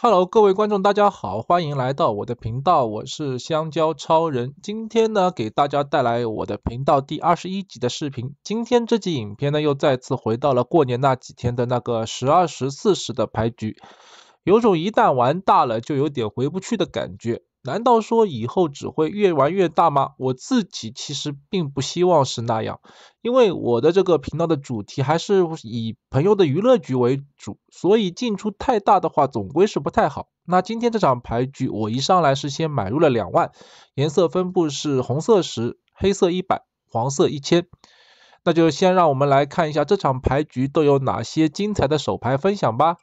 Hello，各位观众，大家好，欢迎来到我的频道，我是香蕉超人。今天呢，给大家带来我的频道第二十一集的视频。今天这集影片呢，又再次回到了过年那几天的那个十二十四时的牌局，有种一旦玩大了就有点回不去的感觉。难道说以后只会越玩越大吗？我自己其实并不希望是那样，因为我的这个频道的主题还是以朋友的娱乐局为主，所以进出太大的话总归是不太好。那今天这场牌局，我一上来是先买入了两万，颜色分布是红色十、黑色一百、黄色一千，那就先让我们来看一下这场牌局都有哪些精彩的手牌分享吧。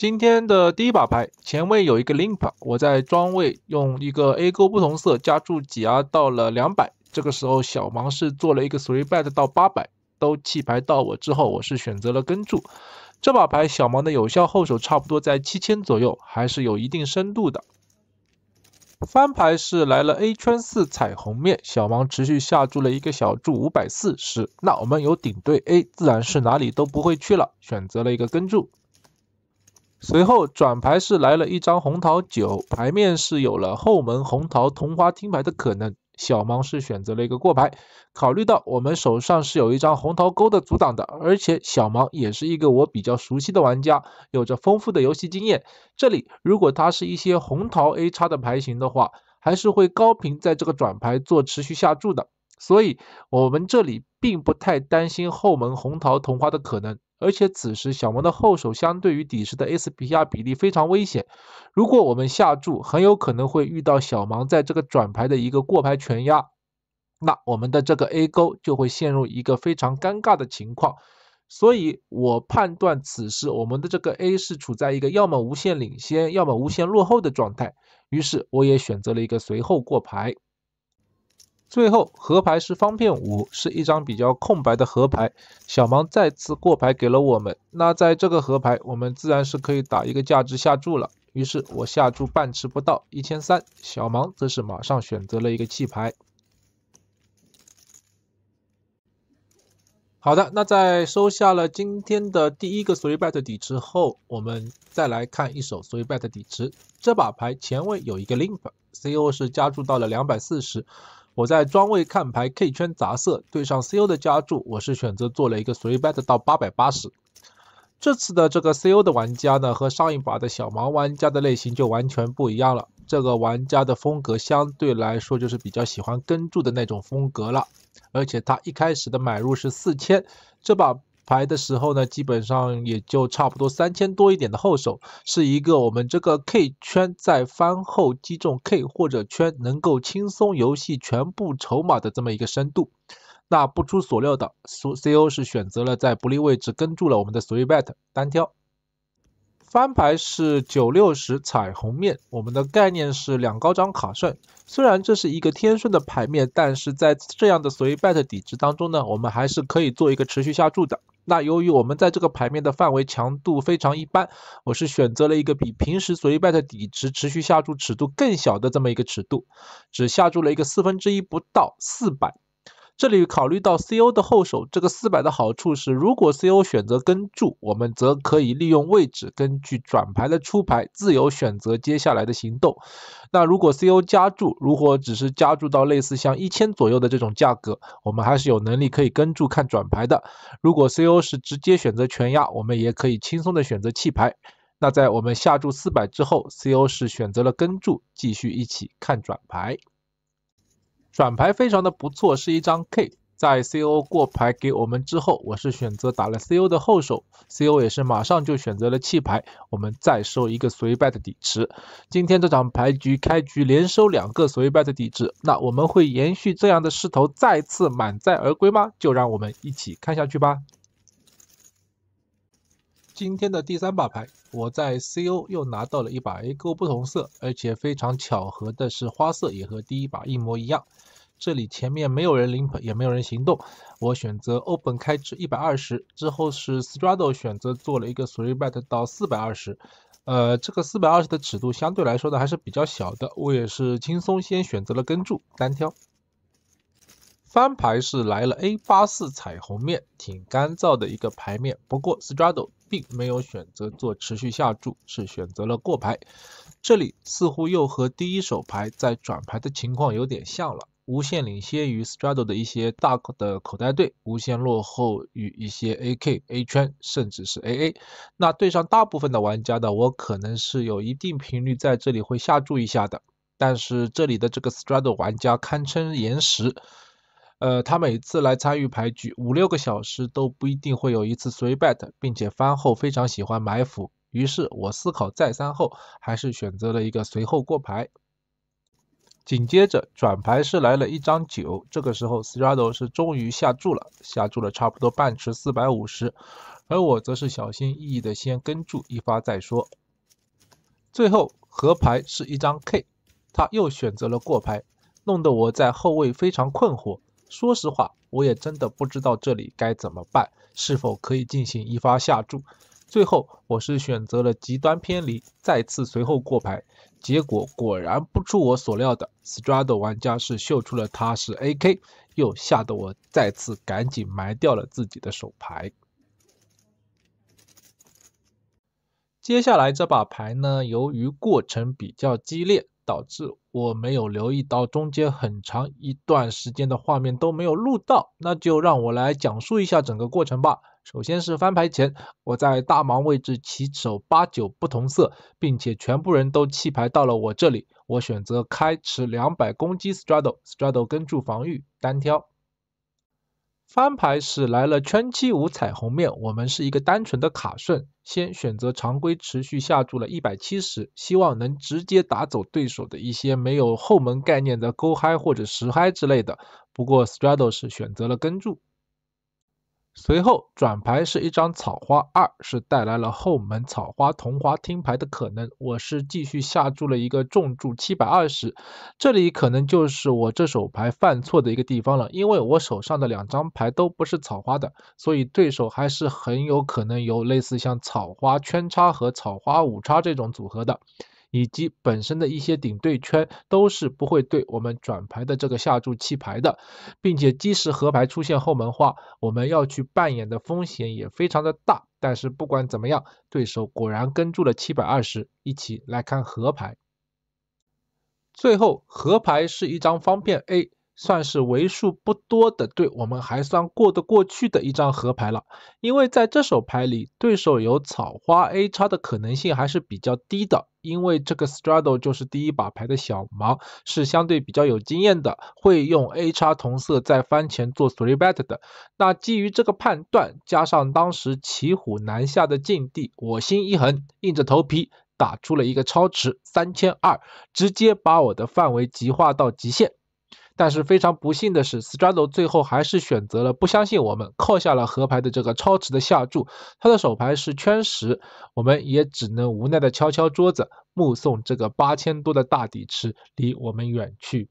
今天的第一把牌，前位有一个 limp，我在庄位用一个 a 勾不同色加注挤压到了两百，这个时候小芒是做了一个 three bet 到八百，都弃牌到我之后，我是选择了跟注。这把牌小芒的有效后手差不多在七千左右，还是有一定深度的。翻牌是来了 a 圈四彩虹面，小芒持续下注了一个小注五百四十，那我们有顶对 a，自然是哪里都不会去了，选择了一个跟注。随后转牌是来了一张红桃九，牌面是有了后门红桃同花听牌的可能。小芒是选择了一个过牌，考虑到我们手上是有一张红桃勾的阻挡的，而且小芒也是一个我比较熟悉的玩家，有着丰富的游戏经验。这里如果他是一些红桃 A 叉的牌型的话，还是会高频在这个转牌做持续下注的。所以我们这里并不太担心后门红桃同花的可能。而且此时小盲的后手相对于底池的 A 比 r 比例非常危险，如果我们下注，很有可能会遇到小芒在这个转牌的一个过牌全压，那我们的这个 A 勾就会陷入一个非常尴尬的情况。所以我判断此时我们的这个 A 是处在一个要么无限领先，要么无限落后的状态，于是我也选择了一个随后过牌。最后，河牌是方片五，是一张比较空白的河牌。小芒再次过牌给了我们。那在这个河牌，我们自然是可以打一个价值下注了。于是，我下注半池不到一千三。小芒则是马上选择了一个弃牌。好的，那在收下了今天的第一个随 bet 底池后，我们再来看一手随 bet 底池。这把牌前位有一个 limp，CO 是加注到了两百四十。我在庄位看牌，K 圈杂色，对上 CO 的加注，我是选择做了一个随 bet 到八百八十。这次的这个 CO 的玩家呢，和上一把的小盲玩家的类型就完全不一样了。这个玩家的风格相对来说就是比较喜欢跟注的那种风格了，而且他一开始的买入是四千，这把。牌的时候呢，基本上也就差不多三千多一点的后手，是一个我们这个 K 圈在翻后击中 K 或者圈能够轻松游戏全部筹码的这么一个深度。那不出所料的，C 所 O 是选择了在不利位置跟住了我们的 Three Bet 单挑。翻牌是九六十彩虹面，我们的概念是两高张卡顺。虽然这是一个天顺的牌面，但是在这样的随 Bet 底值当中呢，我们还是可以做一个持续下注的。那由于我们在这个牌面的范围强度非常一般，我是选择了一个比平时随便的底池持续下注尺度更小的这么一个尺度，只下注了一个四分之一不到四百。这里考虑到 CO 的后手，这个四百的好处是，如果 CO 选择跟注，我们则可以利用位置，根据转牌的出牌自由选择接下来的行动。那如果 CO 加注，如果只是加注到类似像一千左右的这种价格，我们还是有能力可以跟注看转牌的。如果 CO 是直接选择全压，我们也可以轻松的选择弃牌。那在我们下注四百之后，CO 是选择了跟注，继续一起看转牌。转牌非常的不错，是一张 K，在 CO 过牌给我们之后，我是选择打了 CO 的后手，CO 也是马上就选择了弃牌，我们再收一个随败的底池。今天这场牌局开局连收两个随败的底池，那我们会延续这样的势头再次满载而归吗？就让我们一起看下去吧。今天的第三把牌。我在 CO 又拿到了一把 A 勾，不同色，而且非常巧合的是花色也和第一把一模一样。这里前面没有人领牌，也没有人行动，我选择 Open 开至一百二十，之后是 Straddle 选择做了一个 Three Bet 到四百二十，呃，这个四百二十的尺度相对来说呢还是比较小的，我也是轻松先选择了跟注单挑。翻牌是来了 A 八四彩虹面，挺干燥的一个牌面。不过 Straddle 并没有选择做持续下注，是选择了过牌。这里似乎又和第一手牌在转牌的情况有点像了。无限领先于 Straddle 的一些大的口袋队，无限落后于一些 AK、A 圈甚至是 AA。那对上大部分的玩家呢，我可能是有一定频率在这里会下注一下的。但是这里的这个 Straddle 玩家堪称岩石。呃，他每次来参与牌局五六个小时都不一定会有一次随 bet，并且翻后非常喜欢埋伏。于是我思考再三后，还是选择了一个随后过牌。紧接着转牌是来了一张九，这个时候 Strado 是终于下注了，下注了差不多半池四百五十，而我则是小心翼翼的先跟注一发再说。最后合牌是一张 K，他又选择了过牌，弄得我在后卫非常困惑。说实话，我也真的不知道这里该怎么办，是否可以进行一发下注？最后，我是选择了极端偏离，再次随后过牌。结果果然不出我所料的，Strado 玩家是秀出了他是 AK，又吓得我再次赶紧埋掉了自己的手牌。接下来这把牌呢，由于过程比较激烈。导致我没有留意到中间很长一段时间的画面都没有录到，那就让我来讲述一下整个过程吧。首先是翻牌前，我在大盲位置起手八九不同色，并且全部人都弃牌到了我这里，我选择开持两百攻击 straddle，straddle 跟住防御单挑。翻牌是来了圈七五彩虹面，我们是一个单纯的卡顺，先选择常规持续下注了一百七十，希望能直接打走对手的一些没有后门概念的勾嗨或者实嗨之类的。不过 straddle 是选择了跟注。随后转牌是一张草花，二是带来了后门草花同花听牌的可能。我是继续下注了一个重注七百二十，这里可能就是我这手牌犯错的一个地方了，因为我手上的两张牌都不是草花的，所以对手还是很有可能有类似像草花圈叉和草花五叉这种组合的。以及本身的一些顶对圈都是不会对我们转牌的这个下注弃牌的，并且即使和牌出现后门化，我们要去扮演的风险也非常的大。但是不管怎么样，对手果然跟住了七百二十，一起来看和牌。最后和牌是一张方片 A。算是为数不多的对我们还算过得过去的一张和牌了，因为在这手牌里，对手有草花 A 叉的可能性还是比较低的，因为这个 straddle 就是第一把牌的小盲，是相对比较有经验的，会用 A 叉同色在翻前做 three bet 的。那基于这个判断，加上当时骑虎难下的境地，我心一横，硬着头皮打出了一个超值三千二，直接把我的范围极化到极限。但是非常不幸的是 s t r a d o l e 最后还是选择了不相信我们，扣下了河牌的这个超值的下注。他的手牌是圈十，我们也只能无奈地敲敲桌子，目送这个八千多的大底池离我们远去。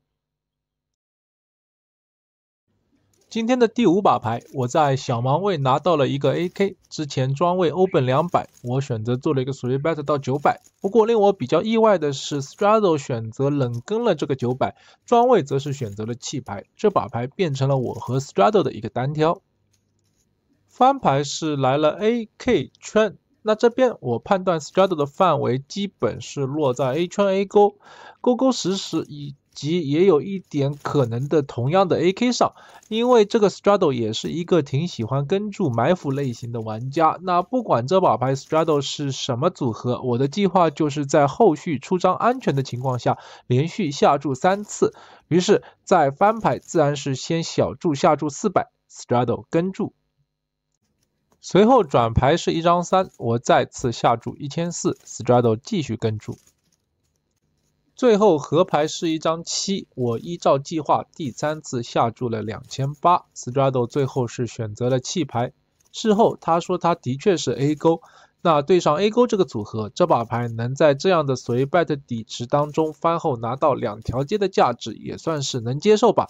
今天的第五把牌，我在小盲位拿到了一个 AK，之前庄位欧本两百，我选择做了一个 three bet 到九百。不过令我比较意外的是，Straddle 选择冷跟了这个九百，庄位则是选择了弃牌，这把牌变成了我和 Straddle 的一个单挑。翻牌是来了 AK 圈，那这边我判断 Straddle 的范围基本是落在 A 圈 A 钩，钩钩实实以也有一点可能的，同样的 AK 上，因为这个 Straddle 也是一个挺喜欢跟注埋伏类型的玩家。那不管这把牌 Straddle 是什么组合，我的计划就是在后续出张安全的情况下，连续下注三次。于是在翻牌，自然是先小注下注四百，Straddle 跟注。随后转牌是一张三，我再次下注一千四，Straddle 继续跟注。最后和牌是一张七，我依照计划第三次下注了两千八。Straddle 最后是选择了弃牌，事后他说他的确是 A 勾，那对上 A 勾这个组合，这把牌能在这样的随 Bet 底池当中翻后拿到两条街的价值，也算是能接受吧。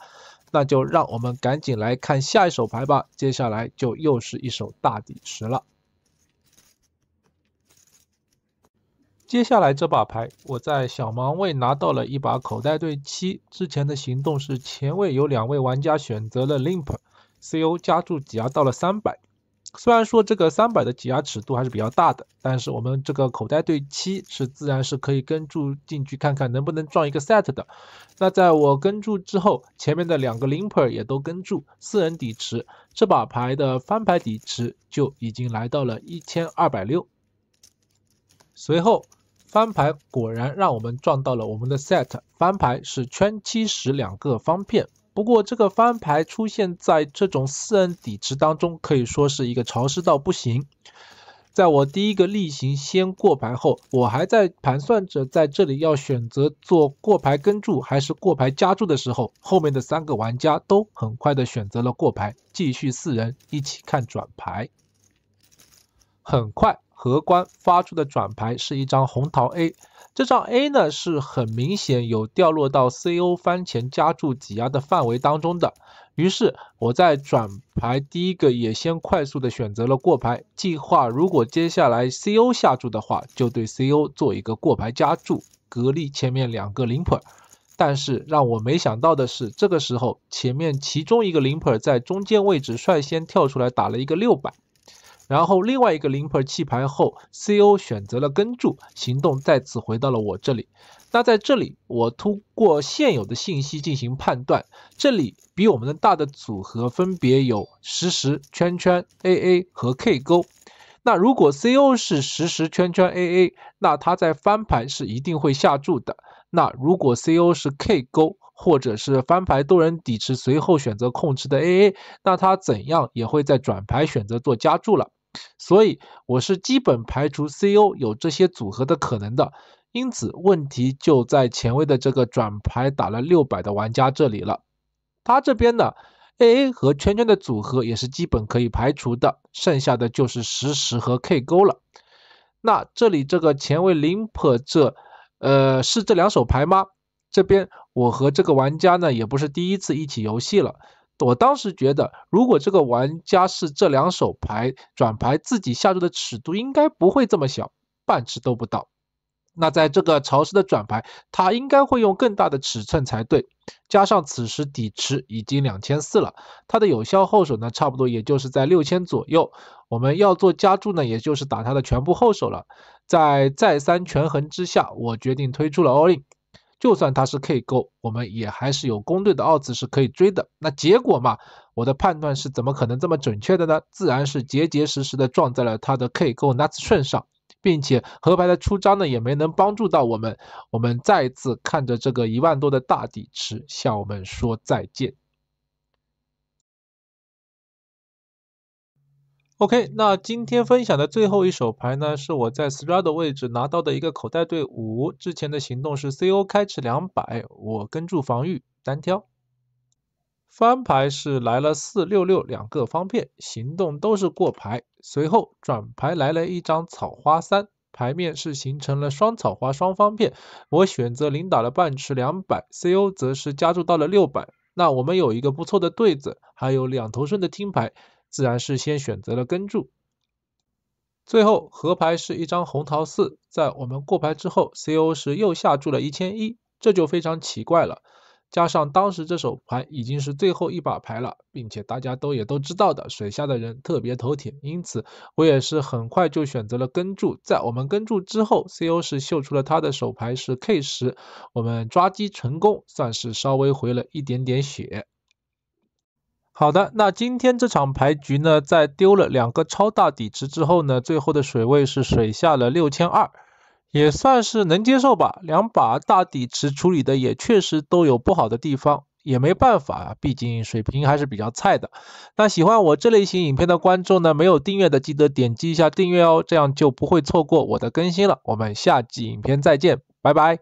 那就让我们赶紧来看下一手牌吧，接下来就又是一手大底池了。接下来这把牌，我在小盲位拿到了一把口袋对七。之前的行动是前位有两位玩家选择了 limp，CO 加注挤压到了三百。虽然说这个三百的挤压尺度还是比较大的，但是我们这个口袋对七是自然是可以跟注进去看看能不能撞一个 set 的。那在我跟注之后，前面的两个 limper 也都跟注，四人底池，这把牌的翻牌底池就已经来到了一千二百六。随后。翻牌果然让我们撞到了我们的 set，翻牌是圈七十两个方片。不过这个翻牌出现在这种四人底池当中，可以说是一个潮湿到不行。在我第一个例行先过牌后，我还在盘算着在这里要选择做过牌跟注还是过牌加注的时候，后面的三个玩家都很快的选择了过牌，继续四人一起看转牌。很快。荷官发出的转牌是一张红桃 A，这张 A 呢是很明显有掉落到 CO 翻前加注挤压的范围当中的，于是我在转牌第一个也先快速的选择了过牌，计划如果接下来 CO 下注的话，就对 CO 做一个过牌加注，隔离前面两个零 r 但是让我没想到的是，这个时候前面其中一个零 i r 在中间位置率先跳出来打了一个六百。然后另外一个零 p 弃 r 牌后，CO 选择了跟注，行动再次回到了我这里。那在这里，我通过现有的信息进行判断，这里比我们的大的组合分别有实时、圈圈 AA 和 K 勾。那如果 CO 是实时、圈圈 AA，那它在翻牌是一定会下注的。那如果 CO 是 K 勾，或者是翻牌多人底池随后选择控制的 AA，那他怎样也会在转牌选择做加注了。所以我是基本排除 CO 有这些组合的可能的，因此问题就在前卫的这个转牌打了六百的玩家这里了。他这边呢，AA 和圈圈的组合也是基本可以排除的，剩下的就是实时和 K 勾了。那这里这个前卫林破这，呃，是这两手牌吗？这边我和这个玩家呢也不是第一次一起游戏了。我当时觉得，如果这个玩家是这两手牌转牌，自己下注的尺度应该不会这么小，半尺都不到。那在这个潮湿的转牌，他应该会用更大的尺寸才对。加上此时底池已经两千四了，他的有效后手呢，差不多也就是在六千左右。我们要做加注呢，也就是打他的全部后手了。在再三权衡之下，我决定推出了 All In。就算它是 K 勾，我们也还是有攻队的二次是可以追的。那结果嘛，我的判断是怎么可能这么准确的呢？自然是结结实实的撞在了他的 K 勾 nuts 上，并且河牌的出张呢也没能帮助到我们。我们再次看着这个一万多的大底池向我们说再见。OK，那今天分享的最后一手牌呢，是我在 Straddle 位置拿到的一个口袋对五。之前的行动是 CO 开池两百，我跟住防御单挑。翻牌是来了四六六两个方片，行动都是过牌。随后转牌来了一张草花三，牌面是形成了双草花双方片。我选择领导了半池两百，CO 则是加注到了六百。那我们有一个不错的对子，还有两头顺的听牌。自然是先选择了跟注，最后河牌是一张红桃四，在我们过牌之后，C.O 是又下注了一千一，这就非常奇怪了。加上当时这手牌已经是最后一把牌了，并且大家都也都知道的，水下的人特别头铁，因此我也是很快就选择了跟注。在我们跟注之后，C.O 是秀出了他的手牌是 K 十，我们抓机成功，算是稍微回了一点点血。好的，那今天这场牌局呢，在丢了两个超大底池之后呢，最后的水位是水下了六千二，也算是能接受吧。两把大底池处理的也确实都有不好的地方，也没办法啊，毕竟水平还是比较菜的。那喜欢我这类型影片的观众呢，没有订阅的记得点击一下订阅哦，这样就不会错过我的更新了。我们下集影片再见，拜拜。